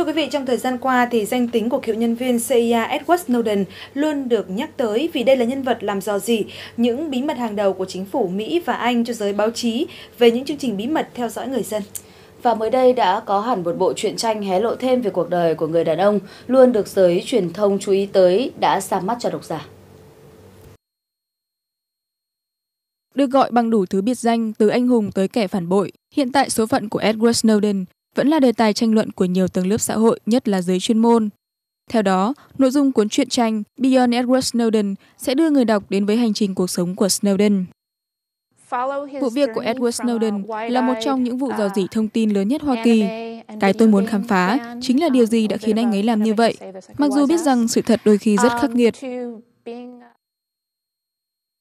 Thưa quý vị, trong thời gian qua thì danh tính của cựu nhân viên CIA e Edward Snowden luôn được nhắc tới vì đây là nhân vật làm dò dỉ những bí mật hàng đầu của chính phủ Mỹ và Anh cho giới báo chí về những chương trình bí mật theo dõi người dân. Và mới đây đã có hẳn một bộ truyện tranh hé lộ thêm về cuộc đời của người đàn ông luôn được giới truyền thông chú ý tới đã ra mắt cho độc giả. Được gọi bằng đủ thứ biệt danh từ anh hùng tới kẻ phản bội, hiện tại số phận của Edward Snowden vẫn là đề tài tranh luận của nhiều tầng lớp xã hội, nhất là giới chuyên môn. Theo đó, nội dung cuốn truyện tranh Beyond Edward Snowden sẽ đưa người đọc đến với hành trình cuộc sống của Snowden. Vụ việc của Edward Snowden là một trong những vụ dò dỉ uh, thông tin lớn nhất Hoa Kỳ. Cái tôi muốn khám phá chính là điều gì đã khiến anh ấy làm như vậy, mặc dù biết rằng sự thật đôi khi rất khắc um, nghiệt.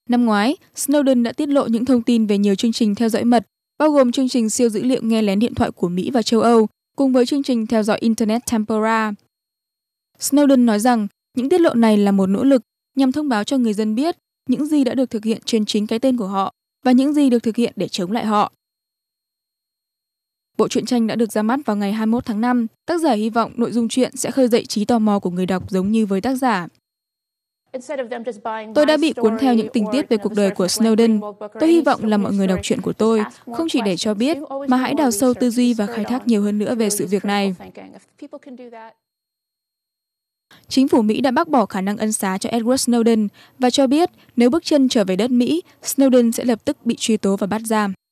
Năm ngoái, Snowden đã tiết lộ những thông tin về nhiều chương trình theo dõi mật bao gồm chương trình siêu dữ liệu nghe lén điện thoại của Mỹ và châu Âu, cùng với chương trình theo dõi Internet Tempora. Snowden nói rằng những tiết lộ này là một nỗ lực nhằm thông báo cho người dân biết những gì đã được thực hiện trên chính cái tên của họ và những gì được thực hiện để chống lại họ. Bộ truyện tranh đã được ra mắt vào ngày 21 tháng 5. Tác giả hy vọng nội dung truyện sẽ khơi dậy trí tò mò của người đọc giống như với tác giả. Tôi đã bị cuốn theo những tình tiết về cuộc đời của Snowden. Tôi hy vọng là mọi người đọc truyện của tôi không chỉ để cho biết, mà hãy đào sâu tư duy và khai thác nhiều hơn nữa về sự việc này. Chính phủ Mỹ đã bác bỏ khả năng ân xá cho Edward Snowden và cho biết nếu bước chân trở về đất Mỹ, Snowden sẽ lập tức bị truy tố và bắt giam.